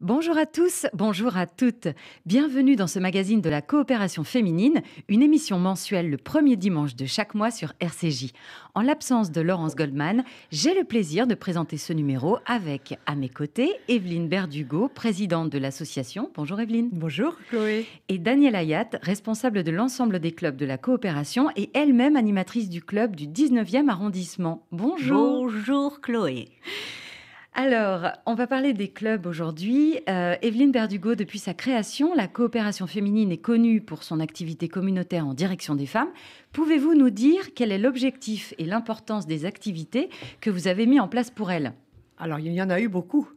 Bonjour à tous, bonjour à toutes. Bienvenue dans ce magazine de la coopération féminine, une émission mensuelle le premier dimanche de chaque mois sur RCJ. En l'absence de Laurence Goldman, j'ai le plaisir de présenter ce numéro avec, à mes côtés, Evelyne Berdugo, présidente de l'association. Bonjour Evelyne. Bonjour Chloé. Et Danielle Ayat, responsable de l'ensemble des clubs de la coopération et elle-même animatrice du club du 19e arrondissement. Bonjour. Bonjour Chloé. Alors, on va parler des clubs aujourd'hui. Euh, Evelyne Berdugo, depuis sa création, la coopération féminine est connue pour son activité communautaire en direction des femmes. Pouvez-vous nous dire quel est l'objectif et l'importance des activités que vous avez mis en place pour elle Alors, il y en a eu beaucoup.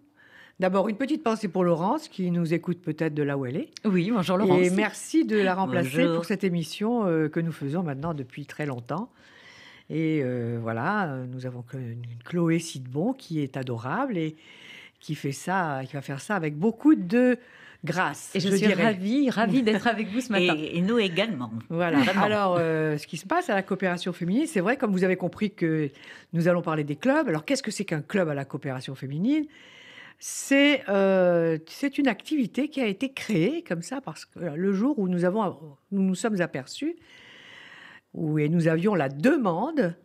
D'abord, une petite pensée pour Laurence, qui nous écoute peut-être de là où elle est. Oui, bonjour Laurence. Et merci de la remplacer pour cette émission euh, que nous faisons maintenant depuis très longtemps. Et euh, voilà, euh, nous avons une Chloé Sidbon qui est adorable et qui fait ça qui va faire ça avec beaucoup de grâce, Et je suis ravie, ravie d'être avec vous ce matin. Et nous également, Voilà. Alors, euh, ce qui se passe à la coopération féminine, c'est vrai, comme vous avez compris que nous allons parler des clubs. Alors, qu'est-ce que c'est qu'un club à la coopération féminine? C'est, c'est une activité qui a été créée comme ça parce que le jour où nous avons, nous nous sommes aperçus où et nous avions la demande.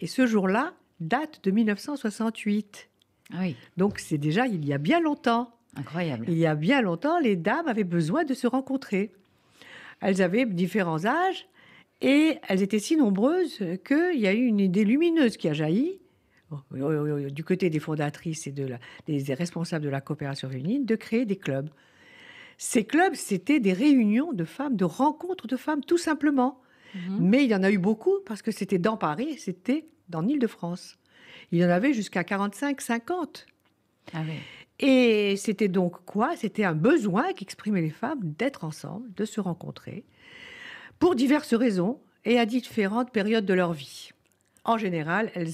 Et ce jour-là date de 1968. Ah Donc c'est déjà il y a bien longtemps. Incroyable. Il y a bien longtemps, les dames avaient besoin de se rencontrer. Elles avaient différents âges et elles étaient si nombreuses qu'il y a eu une idée lumineuse qui a jailli euh, euh, euh, du côté des fondatrices et de des responsables de la coopération féminine de créer des clubs. Ces clubs, c'était des réunions de femmes, de rencontres de femmes, tout simplement. Mhm. Mais il y en a eu beaucoup parce que c'était dans Paris, c'était dans l'Île-de-France. Il y en avait jusqu'à 45, 50. Ah et c'était donc quoi C'était un besoin qu'exprimaient les femmes d'être ensemble, de se rencontrer, pour diverses raisons et à différentes périodes de leur vie. En général, elles,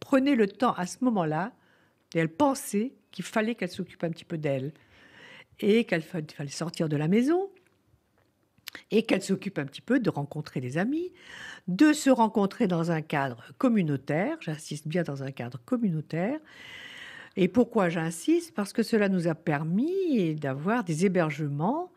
prenaient le temps à ce moment-là et elles pensaient qu'il fallait qu'elles s'occupent un petit peu d'elles et qu'elles fallait sortir de la maison, et qu'elle s'occupe un petit peu de rencontrer des amis, de se rencontrer dans un cadre communautaire, j'insiste bien dans un cadre communautaire. Et pourquoi j'insiste Parce que cela nous a permis d'avoir des hébergements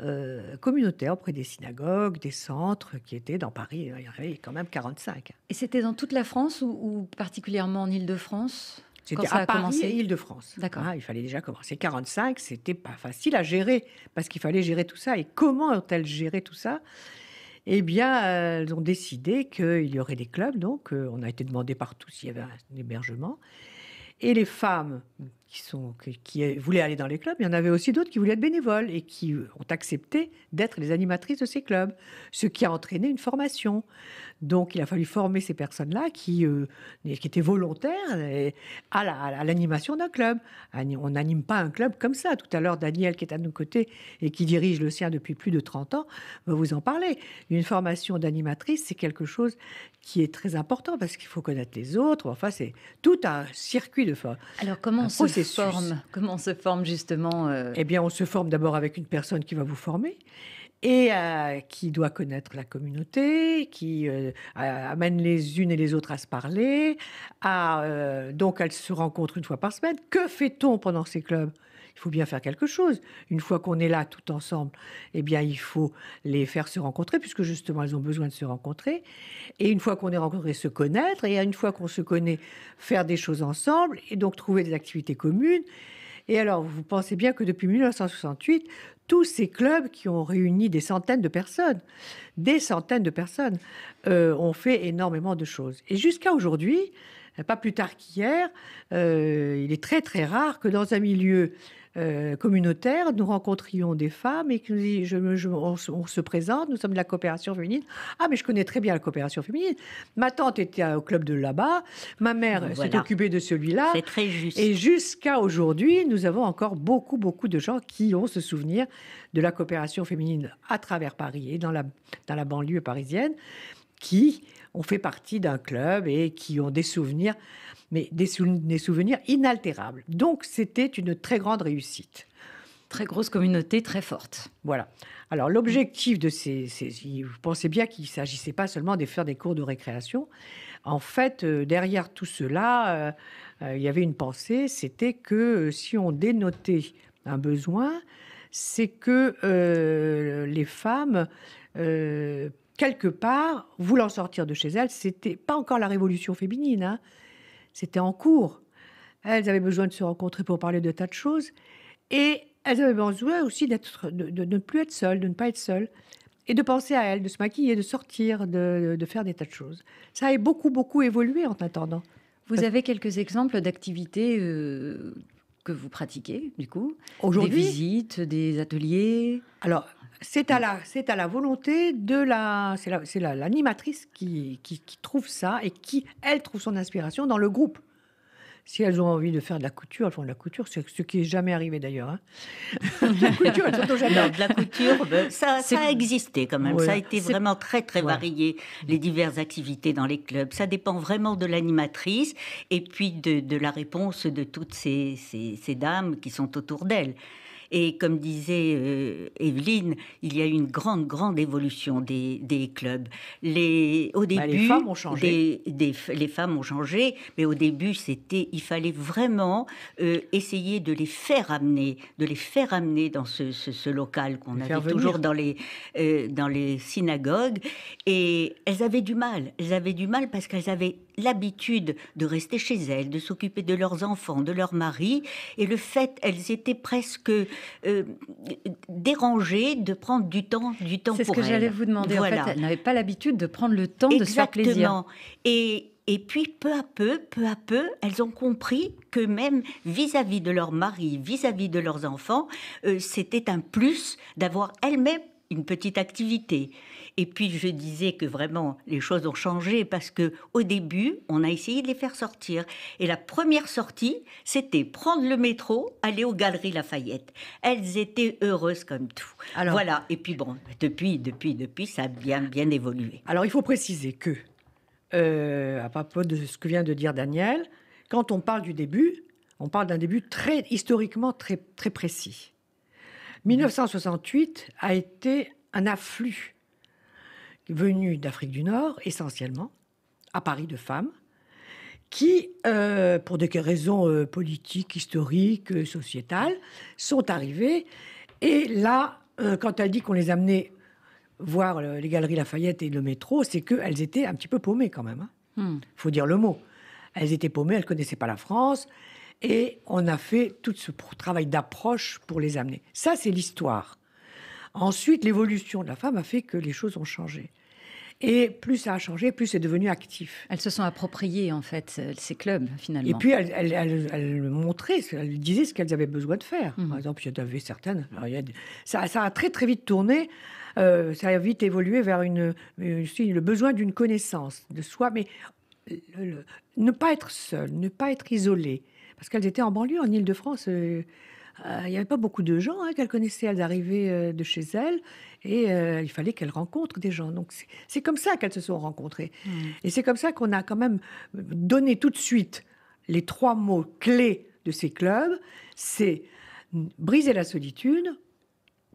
euh, communautaires auprès des synagogues, des centres qui étaient dans Paris, il y en avait quand même 45. Et c'était dans toute la France ou, particulièrement en île de france c'était à Paris commencé Île-de-France. D'accord. Hein, il fallait déjà commencer. 45, c'était pas facile à gérer parce qu'il fallait gérer tout ça. Et comment ont-elles géré tout ça Eh bien, euh, elles ont décidé qu'il y aurait des clubs. Donc, euh, on a été demandé partout s'il y avait un hébergement. Et les femmes qui, sont, qui, voulaient aller dans les clubs, il y en avait aussi d'autres qui voulaient être bénévoles et qui ont accepté d'être les animatrices de ces clubs, ce qui a entraîné une formation. Donc il a fallu former ces personnes-là qui, euh, étaient volontaires à, la, l'animation d'un club. On n'anime pas un club comme ça. Tout à l'heure, Daniel, qui est à nos côtés et qui dirige le sien depuis plus de 30 ans, va vous en parler. Une formation d'animatrice, c'est quelque chose qui est très important parce qu'il faut connaître les autres. Enfin, c'est tout un circuit de forme. Alors comment Comment on se forme justement euh Eh bien, on se forme d'abord avec une personne qui va vous former et euh, qui doit connaître la communauté, qui euh, amène les unes et les autres à se parler. À, euh, donc elles se rencontrent une fois par semaine. Que fait-on pendant ces clubs il faut bien faire quelque chose. Une fois qu'on est là tout ensemble, eh bien, il faut les faire se rencontrer, puisque justement, elles ont besoin de se rencontrer. Et une fois qu'on est rencontré se connaître. Et une fois qu'on se connaît, faire des choses ensemble. Et donc, trouver des activités communes. Et alors, vous pensez bien que depuis 1968, tous ces clubs qui ont réuni des centaines de personnes, des centaines de personnes, euh, ont fait énormément de choses. Et jusqu'à aujourd'hui, pas plus tard qu'hier, euh, il est très très rare que dans un milieu euh, communautaire, nous rencontrions des femmes et que je, on, se présente, nous sommes de la coopération féminine. Ah, mais je connais très bien la coopération féminine. Ma tante était au club de là-bas, ma mère s'est occupée de celui-là. très juste. Et jusqu'à aujourd'hui, nous avons encore beaucoup, beaucoup de gens qui ont ce souvenir de la coopération féminine à travers Paris et dans la, dans la banlieue parisienne qui ont fait partie d'un club et qui ont des souvenirs, mais des, souvenirs inaltérables. Donc c'était une très grande réussite. Très grosse communauté, très forte. Voilà. Alors l'objectif de ces, Vous pensez bien qu'il ne s'agissait pas seulement de faire des cours de récréation. En fait, euh, derrière tout cela, euh, euh, il y avait une pensée, c'était que si on dénotait un besoin, c'est que les femmes quelque part, voulant sortir de chez elles, c'était pas encore la révolution féminine, hein. c'était en cours. Elles avaient besoin de se rencontrer pour parler de tas de choses, et elles avaient besoin aussi de, ne plus être seules, de ne pas être seules, et de penser à elles, de se maquiller, de sortir, de, faire des tas de choses. Ça a beaucoup, beaucoup évolué en attendant. Vous avez quelques exemples d'activités euh, que vous pratiquez, du coup Aujourd'hui Des visites, des ateliers Alors, c'est à, la, c'est à la volonté de la. C'est, la, la, l'animatrice qui, qui trouve ça et qui, elle, trouve son inspiration dans le groupe. Si elles ont envie de faire de la couture, elles font de la couture. C'est ce qui est jamais arrivé d'ailleurs. Hein. la couture, elles sont jamais. Non, de la couture, bah, ça, a existé quand même. Ça a été vraiment très très varié les diverses activités dans les clubs. Ça dépend vraiment de l'animatrice et puis de, la réponse de toutes ces, ces dames qui sont autour d'elle. Et comme disait euh, Evelyne, il y a eu une grande, grande évolution des, clubs. Les, au bah, début, les femmes ont changé. les femmes ont changé, mais au début, c'était, il fallait vraiment euh, essayer de les faire amener, de les faire amener dans ce, local qu'on avait toujours dans les, euh, dans les synagogues. Et elles avaient du mal. Elles avaient du mal parce qu'elles avaient l'habitude de rester chez elles, de s'occuper de leurs enfants, de leur mari, et le fait, elles étaient presque euh, dérangées de prendre du temps, du temps pour elles. C'est ce que j'allais vous demander. En fait, elles n'avaient pas l'habitude de prendre le temps de se faire plaisir. Et et puis, peu à peu, peu à peu, elles ont compris que même vis-à-vis de leur mari, vis-à-vis de leurs enfants, euh, c'était un plus d'avoir elles-mêmes une petite activité. Et puis je disais que vraiment les choses ont changé parce que au début, on a essayé de les faire sortir. Et la première sortie, c'était prendre le métro, aller aux Galeries Lafayette. Elles étaient heureuses comme tout. Alors, voilà. Et puis bon, depuis, depuis, depuis, ça a bien, bien évolué. Alors il faut préciser que, euh, à propos de ce que vient de dire Daniel, quand on parle du début, on parle d'un début très historiquement très très précis. 1968 a été un afflux venu d'Afrique du Nord, essentiellement, à Paris de femmes, qui, euh, pour des raisons euh, politiques, historiques, euh, sociétales, sont arrivées. Et là, quand elle dit qu'on les amenait voir les galeries Lafayette et le métro, c'est qu'elles étaient un petit peu paumées quand même. Il hein. hmm. faut dire le mot. Elles étaient paumées, elles ne connaissaient pas la France. Et on a fait tout ce travail d'approche pour les amener. Ça, c'est l'histoire. Ensuite, l'évolution de la femme a fait que les choses ont changé. Et plus ça a changé, plus c'est devenu actif. Elles se sont appropriées, en fait, euh, ces clubs, finalement. Et puis, elles, montraient, elles disaient ce qu'elles avaient besoin de faire. Mmh. Par exemple, il y en avait certaines. ça, a très, très vite tourné. Euh, ça a vite évolué vers une, le besoin d'une connaissance de soi. Mais ne pas être seul, ne pas être isolé, parce qu'elles étaient en banlieue, en ile de france euh, euh, il n'y avait pas beaucoup de gens hein, qu'elles connaissaient. Elles arrivaient euh, de chez elles et il fallait qu'elles rencontrent des gens. Donc c'est comme ça qu'elles se sont rencontrées. Mmh. Et c'est comme ça qu'on a quand même donné tout de suite les trois mots clés de ces clubs. C'est briser la solitude,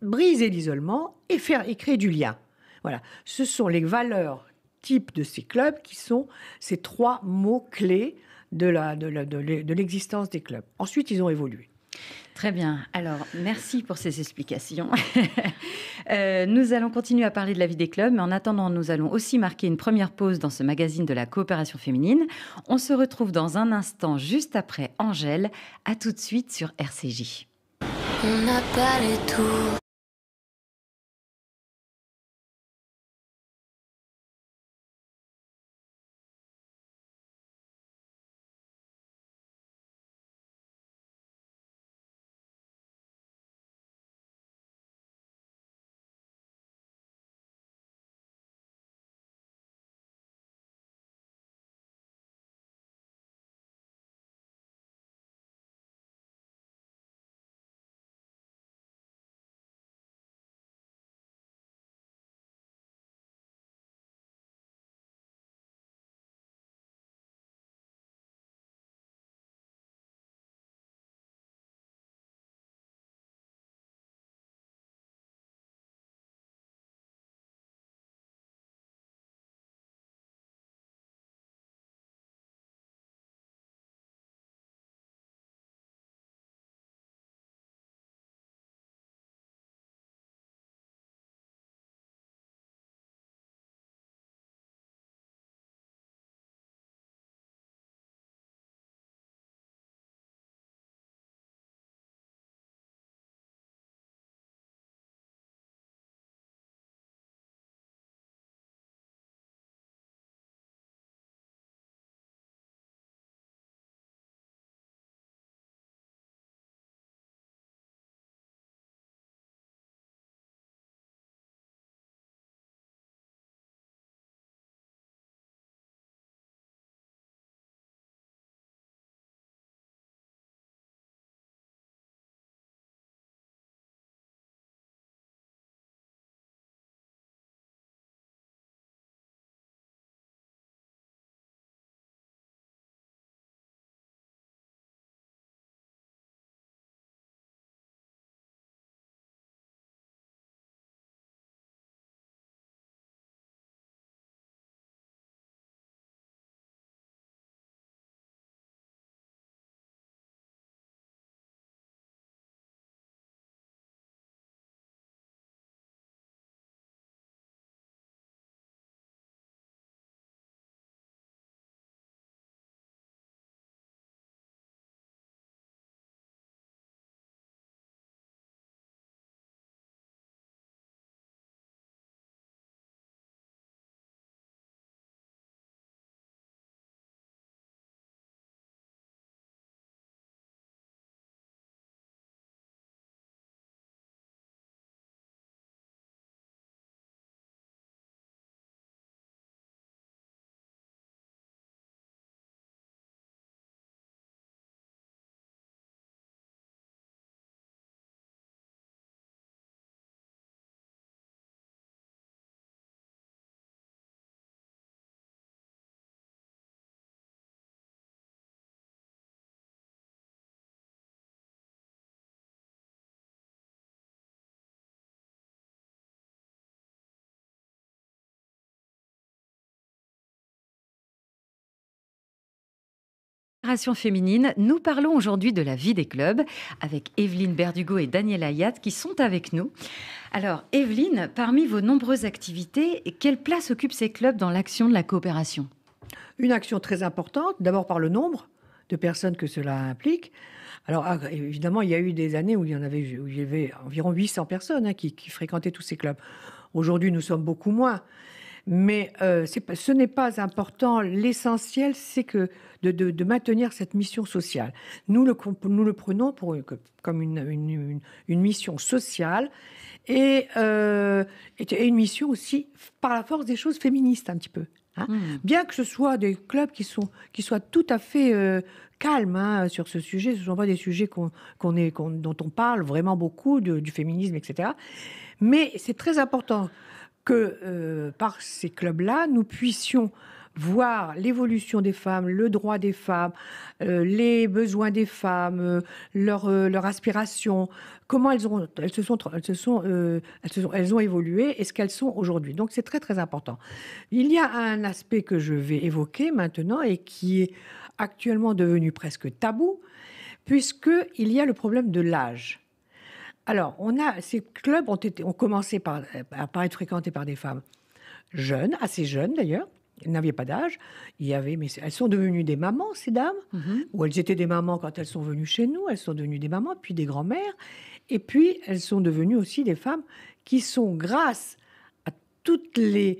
briser l'isolement et faire créer du lien. Voilà, ce sont les valeurs types de ces clubs qui sont ces trois mots clés de l'existence de de des clubs. Ensuite, ils ont évolué. Très bien. Alors, merci pour ces explications. Euh, nous allons continuer à parler de la vie des clubs, mais en attendant, nous allons aussi marquer une première pause dans ce magazine de la coopération féminine. On se retrouve dans un instant, juste après Angèle. À tout de suite sur RCJ. On n'a pas les tours. féminine, nous parlons aujourd'hui de la vie des clubs avec Evelyne Berdugo et Daniel Ayat qui sont avec nous. Alors, Evelyne, parmi vos nombreuses activités, quelle place occupent ces clubs dans l'action de la coopération Une action très importante, d'abord par le nombre de personnes que cela implique. Alors, ah, évidemment, il y a eu des années où il y en avait, environ 800 personnes hein, qui fréquentaient tous ces clubs. Aujourd'hui, nous sommes beaucoup moins. Mais euh, ce n'est pas important. L'essentiel, c'est que de, maintenir cette mission sociale. Nous le, nous le prenons pour comme une, mission sociale euh, et, une mission aussi, par la force des choses, féministes un petit peu. Hein. Mmh. Bien que ce soit des clubs qui, sont, qui soient tout à fait euh, calmes hein, sur ce sujet, ce sont pas des sujets est, dont on parle vraiment beaucoup, du féminisme, etc. Mais c'est très important que euh, par ces clubs-là, nous puissions voir l'évolution des femmes, le droit des femmes, euh, les besoins des femmes, euh, leurs aspirations, comment elles, ont, elles se sont, elles se sont, elles elles ont évolué et ce qu'elles sont aujourd'hui. Donc c'est très très important. Il y a un aspect que je vais évoquer maintenant et qui est actuellement devenu presque tabou, puisqu'il y a le problème de l'âge. Alors, on a, ces clubs ont, été, ont commencé par, euh, par être fréquentés par des femmes jeunes, assez jeunes d'ailleurs, elles n'avaient pas d'âge. Il y avait, mais elles sont devenues des mamans, ces dames, mhm. ou elles étaient des mamans quand elles sont venues chez nous. Elles sont devenues des mamans, puis des grand mères et puis elles sont devenues aussi des femmes qui sont, grâce à toutes les,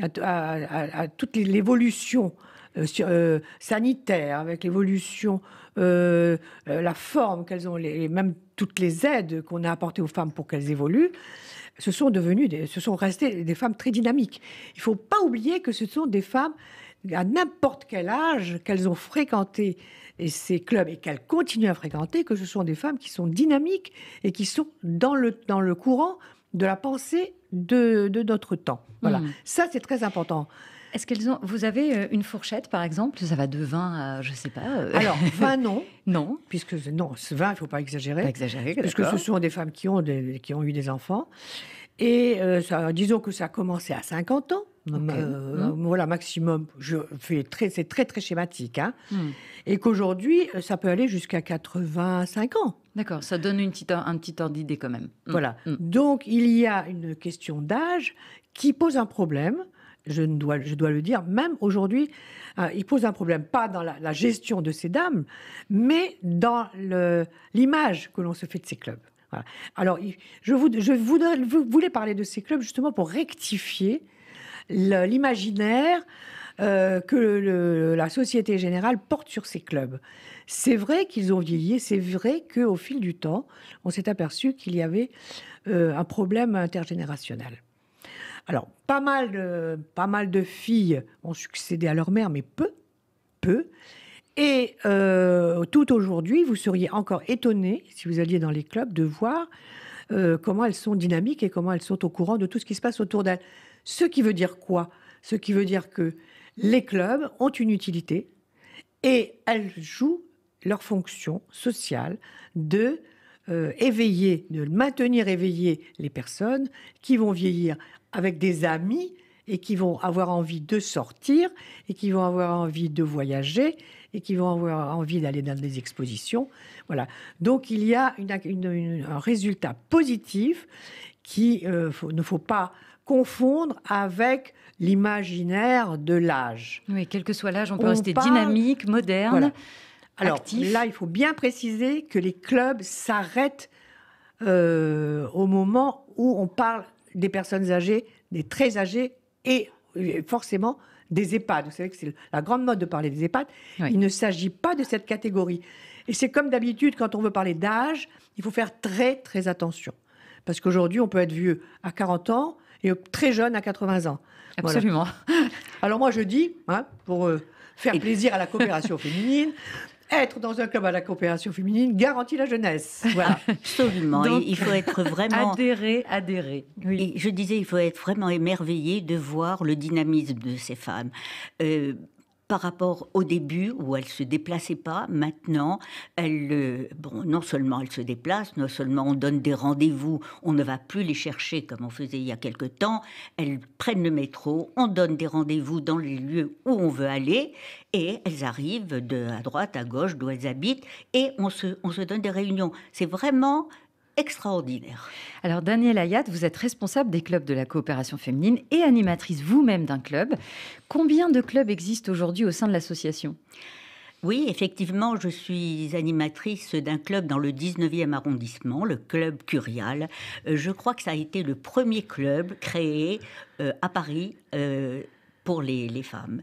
à, à, toute l'évolution euh, euh, sanitaire, avec l'évolution euh, euh, la forme qu'elles ont, les, même toutes les aides qu'on a apportées aux femmes pour qu'elles évoluent, ce sont devenues, des, sont restées des femmes très dynamiques. Il faut pas oublier que ce sont des femmes à n'importe quel âge qu'elles ont fréquenté et ces clubs et qu'elles continuent à fréquenter, que ce sont des femmes qui sont dynamiques et qui sont dans le, dans le courant de la pensée de, notre temps. Voilà, mmh. ça c'est très important. Est-ce qu'elles ont. Vous avez euh, une fourchette, par exemple Ça va de 20 à, je sais pas. Euh. Alors, 20 non. non. Puisque, non, 20, il ne faut pas exagérer. Pas exagérer, Puisque ce sont des femmes qui ont, des, qui ont eu des enfants. Et euh, ça, disons que ça a commencé à 50 ans. Mmh. Voilà, maximum. Je fais très, c'est très très schématique, hein. Mmh. Et qu'aujourd'hui, ça peut aller jusqu'à 85 ans. D'accord, ça donne une petite, un petit ordre d'idée quand même. Mmh. Voilà. Donc il y a une question d'âge qui pose un problème je dois, je dois le dire, même aujourd'hui, euh, il pose un problème, pas dans la, gestion de ces dames, mais dans l'image que l'on se fait de ces clubs. Alors, je, vous, vous voulais parler de ces clubs justement pour rectifier l'imaginaire euh, que la Société Générale porte sur ces clubs. C'est vrai qu'ils ont vieilli, c'est vrai qu'au fil du temps, on s'est aperçu qu'il y avait euh, un problème intergénérationnel. Alors, pas mal, de, pas mal de filles ont succédé à leur mère, mais peu, peu. Et euh, tout aujourd'hui, vous seriez encore étonné, si vous alliez dans les clubs, de voir euh, comment elles sont dynamiques et comment elles sont au courant de tout ce qui se passe autour d'elles. Ce qui veut dire quoi Ce qui veut dire que les clubs ont une utilité et elles jouent leur fonction sociale de euh, éveiller, de maintenir éveillées les personnes qui vont vieillir avec des amis et qui vont avoir envie de sortir et qui vont avoir envie de voyager et qui vont avoir envie d'aller dans des expositions. Voilà. Donc il y a un résultat positif qui euh, ne faut pas confondre avec l'imaginaire de l'âge. Oui, quel que soit l'âge, on peut rester dynamique, moderne. Alors là, il faut bien préciser que les clubs s'arrêtent euh, au moment où on parle des personnes âgées, des très âgées et forcément des EHPAD. Vous savez que c'est la grande mode de parler des EHPAD. Il ne s'agit pas de cette catégorie. Et c'est comme d'habitude, quand on veut parler d'âge, il faut faire très très attention. Parce qu'aujourd'hui, on peut être vieux à 40 ans et très jeune à 80 ans. Absolument. Alors moi, je dis, hein, pour euh, faire plaisir à la coopération féminine, être dans un club à la coopération féminine garantit la jeunesse. Voilà. Absolument. il faut être vraiment. Adhérer, adhérer. je disais, il faut être vraiment émerveillé de voir le dynamisme de ces femmes. Euh, par rapport au début où elle se déplaçait pas. Maintenant, elle, euh, bon, non seulement elle se déplace, non seulement on donne des rendez-vous, on ne va plus les chercher comme on faisait il y a quelque temps. Elles prennent le métro, on donne des rendez-vous dans les lieux où on veut aller et elles arrivent de à droite, à gauche, d'où elles habitent et on se, on se donne des réunions. C'est vraiment extraordinaire. Alors Daniel Ayat, vous êtes responsable des clubs de la coopération féminine et animatrice vous-même d'un club. Combien de clubs existent aujourd'hui au sein de l'association oui, effectivement, je suis animatrice d'un club dans le 19e arrondissement, le club Curial. Euh, je crois que ça a été le premier club créé euh, à Paris euh, pour les, femmes.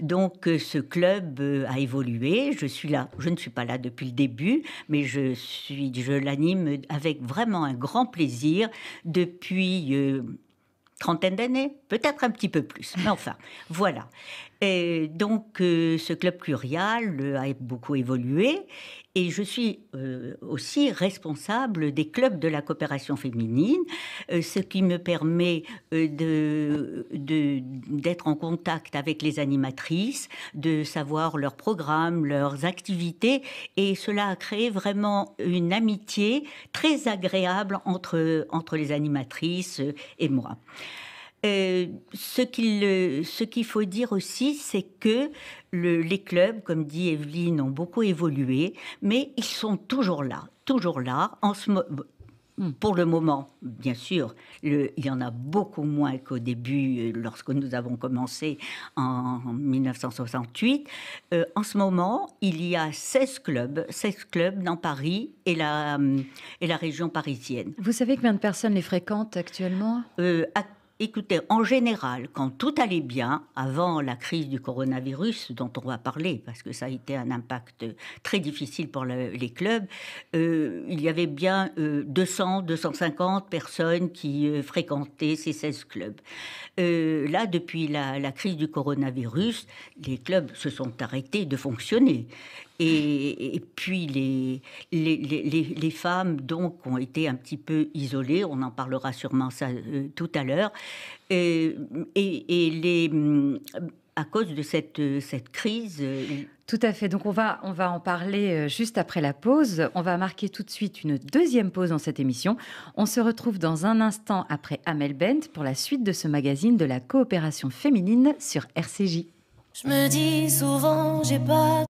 Donc euh, ce club euh, a évolué, je suis là, je ne suis pas là depuis le début, mais je, suis, je l'anime avec vraiment un grand plaisir depuis... Euh, trentaine d'années, peut-être un petit peu plus, mais enfin, voilà donc, euh, ce club curial euh, a beaucoup évolué et je suis euh, aussi responsable des clubs de la coopération féminine, ce qui me permet d'être en contact avec les animatrices, de savoir leurs programmes, leurs activités, et cela a créé vraiment une amitié très agréable entre, entre les animatrices et moi. Euh, ce qu'il euh, ce qu'il faut dire aussi, c'est que le, les clubs, comme dit Evelyne, ont beaucoup évolué, mais ils sont toujours là, toujours là. En ce hmm. pour le moment, bien sûr, le, il y en a beaucoup moins qu'au début, euh, lorsque nous avons commencé en 1968. en ce moment, il y a 16 clubs, 16 clubs dans Paris et la, et la région parisienne. Vous savez combien de personnes les fréquentent actuellement actuellement, écoutez, en général, quand tout allait bien, avant la crise du coronavirus, dont on va parler, parce que ça a été un impact très difficile pour les clubs, euh, il y avait bien 200, euh, 250 personnes qui euh, fréquentaient ces 16 clubs. là, depuis la crise du coronavirus, les clubs se sont arrêtés de fonctionner. Et, puis les les, les, les, femmes, donc, ont été un petit peu isolées, on en parlera sûrement ça euh, tout à l'heure. Euh, et, et, les, euh, à cause de cette, cette crise... Tout à fait. Donc on va, on va en parler juste après la pause. On va marquer tout de suite une deuxième pause dans cette émission. On se retrouve dans un instant après Amel Bent pour la suite de ce magazine de la coopération féminine sur RCJ. Je me dis souvent, j'ai pas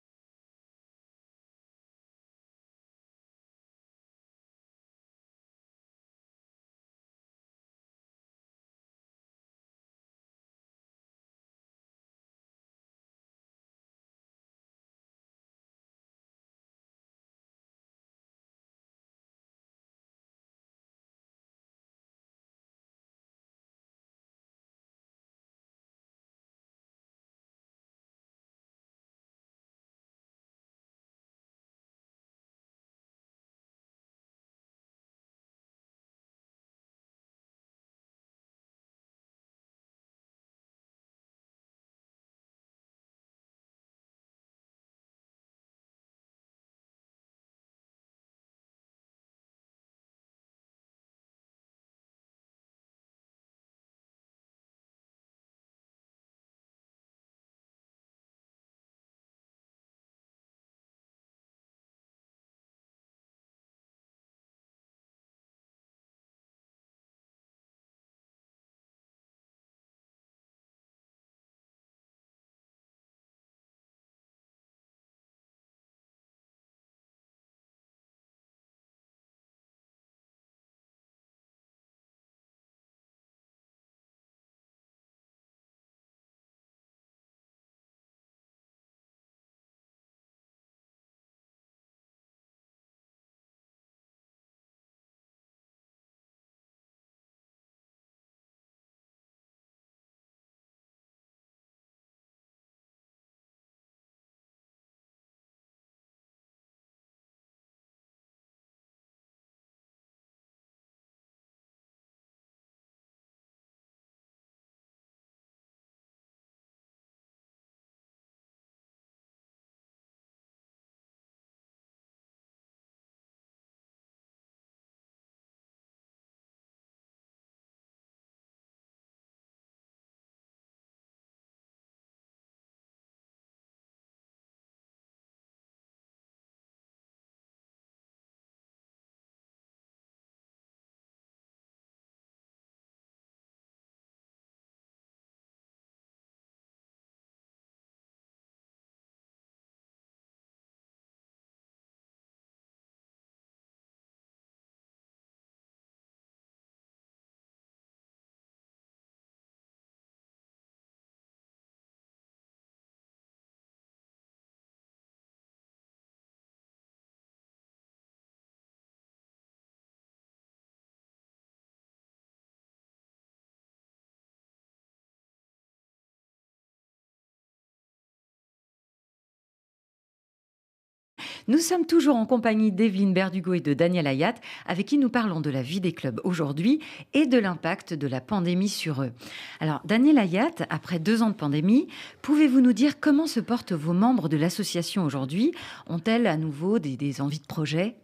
Nous sommes toujours en compagnie d'Evelyne Berdugo et de Daniel Ayat, avec qui nous parlons de la vie des clubs aujourd'hui et de l'impact de la pandémie sur eux. Alors, Daniel Ayat, après deux ans de pandémie, pouvez-vous nous dire comment se portent vos membres de l'association aujourd'hui Ont-elles à nouveau des, envies de projet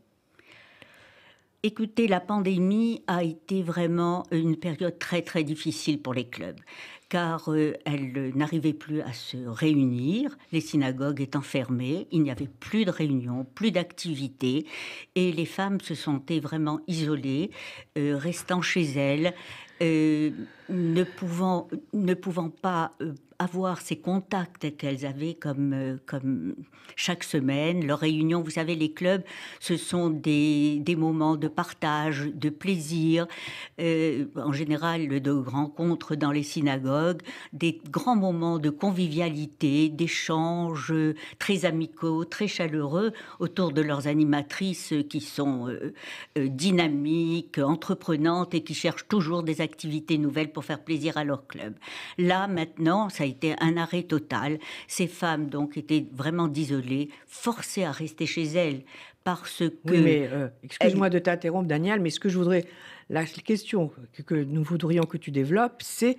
Écoutez, la pandémie a été vraiment une période très très difficile pour les clubs car euh, elles euh, n'arrivaient plus à se réunir, les synagogues étant fermées, il n'y avait plus de réunions, plus d'activités, et les femmes se sentaient vraiment isolées, euh, restant chez elles, euh, ne, pouvant, ne pouvant pas euh, avoir ces contacts qu'elles avaient comme, euh, comme chaque semaine, leurs réunions, vous savez, les clubs, ce sont des, des moments de partage, de plaisir, en général de rencontres dans les synagogues, des grands moments de convivialité, d'échanges très amicaux, très chaleureux autour de leurs animatrices qui sont dynamiques, entreprenantes et qui cherchent toujours des activités nouvelles pour faire plaisir à leur club. Là, maintenant, ça a été un arrêt total. Ces femmes, donc, étaient vraiment isolées, forcées à rester chez elles parce que... mais euh, excuse-moi de t'interrompre, Daniel, mais ce que je voudrais... La question que nous voudrions que tu développes, c'est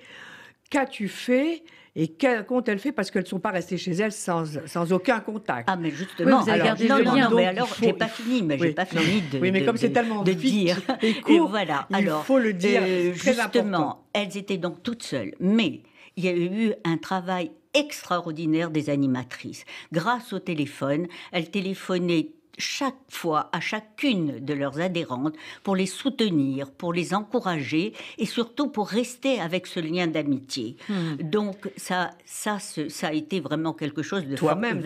qu'as-tu fait et quel compte elle fait parce qu'elles ne sont pas restées chez elles sans, sans aucun contact. Ah, mais justement, vous avez alors, gardé le lien. mais alors, j'ai pas fini, mais oui. j'ai pas fini de, oui, mais comme c'est tellement de dire. Et, il faut le dire. Euh, justement, elles étaient donc toutes seules. Mais il y a eu un travail extraordinaire des animatrices. Grâce au téléphone, elles téléphonaient chaque fois à chacune de leurs adhérentes pour les soutenir, pour les encourager et surtout pour rester avec ce lien d'amitié. Hmm. Donc ça, ça, ça a été vraiment quelque chose de toi-même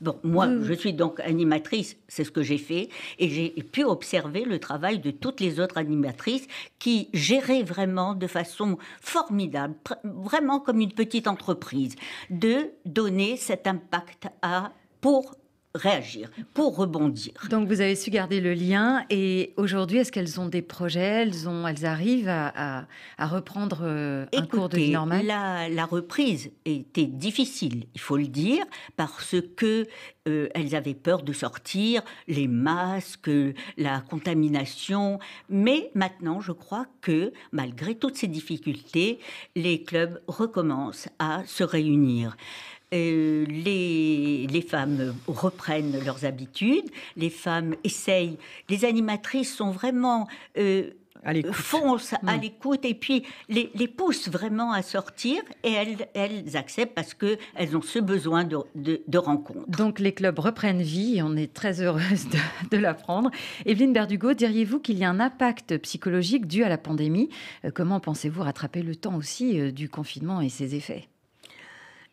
Bon, moi, hmm. je suis donc animatrice, c'est ce que j'ai fait, et j'ai pu observer le travail de toutes les autres animatrices qui géraient vraiment de façon formidable, vraiment comme une petite entreprise, de donner cet impact à pour réagir, pour rebondir. Donc vous avez su garder le lien et aujourd'hui, est-ce qu'elles ont des projets elles, ont, elles arrivent à, reprendre euh, un cours de vie normale la, reprise était difficile, il faut le dire, parce que euh, elles avaient peur de sortir, les masques, la contamination. Mais maintenant, je crois que malgré toutes ces difficultés, les clubs recommencent à se réunir. Euh, les, femmes reprennent leurs habitudes, les femmes essayent. Les animatrices sont vraiment. Euh, à foncent à hmm. l'écoute et puis les, poussent vraiment à sortir et elles, acceptent parce que elles ont ce besoin de, de, rencontre. Donc les clubs reprennent vie on est très heureuse de, de l'apprendre. Evelyne Berdugo, diriez-vous qu'il y a un impact psychologique dû à la pandémie euh, Comment pensez-vous rattraper le temps aussi euh, du confinement et ses effets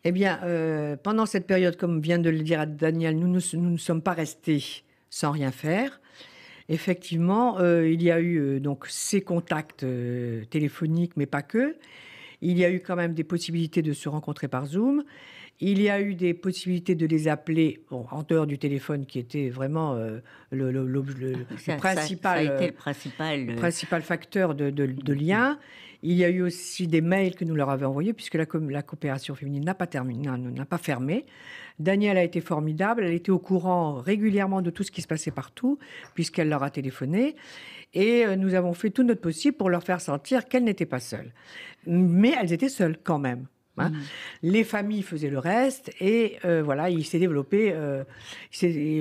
eh bien, euh, pendant cette période, comme vient de le dire Daniel, nous, ne sommes pas restés sans rien faire. Effectivement, euh, il y a eu euh, donc ces contacts téléphoniques, mais pas que. Il y a eu quand même des possibilités de se rencontrer par Zoom. Il y a eu des possibilités de les appeler en dehors du téléphone qui était vraiment le, principal, principal, principal facteur de, lien. Il y a eu aussi des mails que nous leur avons envoyés, puisque la, coopération féminine n'a pas pas fermé. Danielle a été formidable. Elle était au courant régulièrement de tout ce qui se passait partout, puisqu'elle leur a téléphoné. Et euh, nous avons fait tout notre possible pour leur faire sentir qu'elles n'étaient pas seules. Mais elles étaient seules quand même. Hein. Mmh. Les familles faisaient le reste et euh, voilà, il s'est développé. Euh,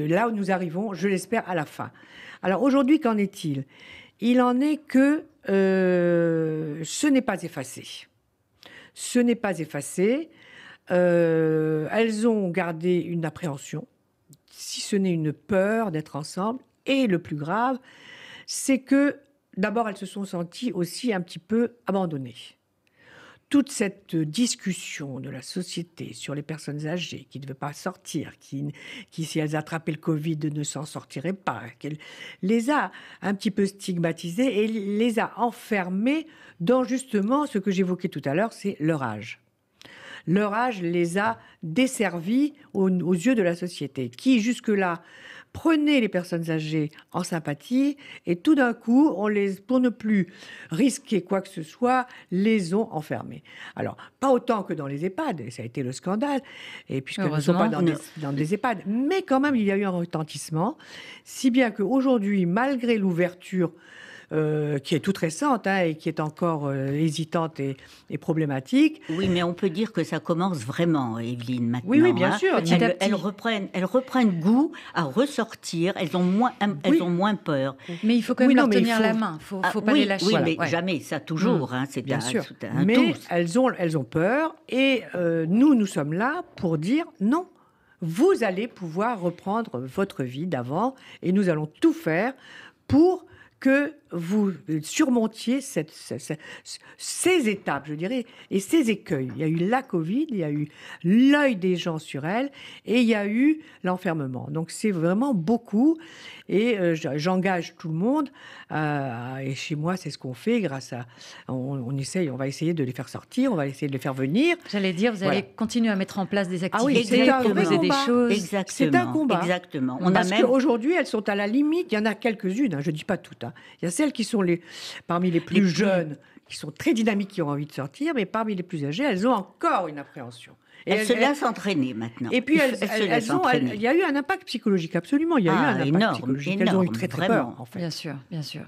là où nous arrivons, je l'espère, à la fin. Alors aujourd'hui, qu'en est-il il en est que euh, ce n'est pas effacé. Ce n'est pas effacé. Euh, elles ont gardé une appréhension, si ce n'est une peur d'être ensemble. Et le plus grave, c'est que d'abord, elles se sont senties aussi un petit peu abandonnées toute cette discussion de la société sur les personnes âgées qui ne devaient pas sortir, qui, si elles attrapaient le Covid ne s'en sortiraient pas, les a un petit peu stigmatisées et les a enfermées dans justement ce que j'évoquais tout à l'heure, c'est leur âge. Leur âge les a desservis aux yeux de la société, qui jusque-là prenez les personnes âgées en sympathie et tout d'un coup, on les, pour ne plus risquer quoi que ce soit, les ont enfermés. Alors, pas autant que dans les EHPAD, et ça a été le scandale, et puisque ne sont pas dans des, dans des, EHPAD, mais quand même, il y a eu un retentissement, si bien qu'aujourd'hui, malgré l'ouverture euh, qui est toute récente hein, et qui est encore euh, hésitante et, problématique. Oui, mais on peut dire que ça commence vraiment, Evelyne, maintenant. Oui, bien hein. sûr. elles, reprennent, elles reprennent goût à ressortir. Elles ont moins, ont moins peur. Mais il faut quand même leur tenir la main. Il ne ah, faut pas les lâcher. Oui, mais jamais, ça toujours. Mm. Hein, c'est bien sûr. mais elles ont, elles ont peur. Et euh, nous, nous sommes là pour dire non vous allez pouvoir reprendre votre vie d'avant et nous allons tout faire pour que vous surmontiez ces étapes, je dirais, et ces écueils. Il y a eu la Covid, il y a eu l'œil des gens sur elle, et il y a eu l'enfermement. Donc c'est vraiment beaucoup. Et euh, j'engage tout le monde. Euh, et chez moi, c'est ce qu'on fait grâce à. On, essaye, on va essayer de les faire sortir, on va essayer de les faire venir. J'allais dire, vous allez continuer à mettre en place des activités, ah oui, des choses. C'est un combat. Exactement. On Parce même... qu'aujourd'hui, elles sont à la limite. Il y en a quelques-unes, hein, je ne dis pas toutes. Hein. Il y a celles qui sont les, parmi les plus jeunes qui sont très dynamiques, qui ont envie de sortir, mais parmi les plus âgées, elles ont encore une appréhension. elles, se laissent entraîner maintenant. Et puis elles, il y a eu un impact psychologique absolument. Il y a eu un ah, impact énorme, psychologique. Énorme, elles ont eu très très fort peur en fait. Bien sûr, bien sûr.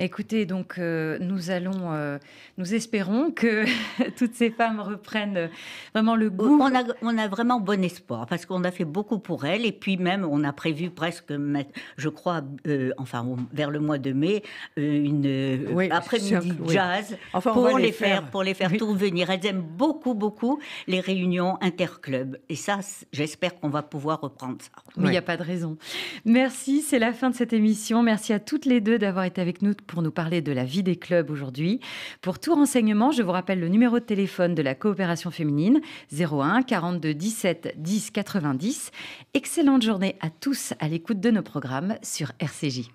Écoutez, donc euh, nous allons, euh, nous espérons que toutes ces femmes reprennent vraiment le goût. On a, vraiment bon espoir parce qu'on a fait beaucoup pour elles et puis même on a prévu presque, je crois, euh, enfin vers le mois de mai, une après-midi jazz pour les, faire, pour les faire tout venir. Elles aiment beaucoup, beaucoup les réunions interclubs et ça, j'espère qu'on va pouvoir reprendre ça. Mais il n'y a pas de raison. Merci, c'est la fin de cette émission. Merci à toutes les deux d'avoir été avec nous pour nous parler de la vie des clubs aujourd'hui. Pour tout renseignement, je vous rappelle le numéro de téléphone de la coopération féminine 01 42 17 10 90. Excellente journée à tous à l'écoute de nos programmes sur RCJ.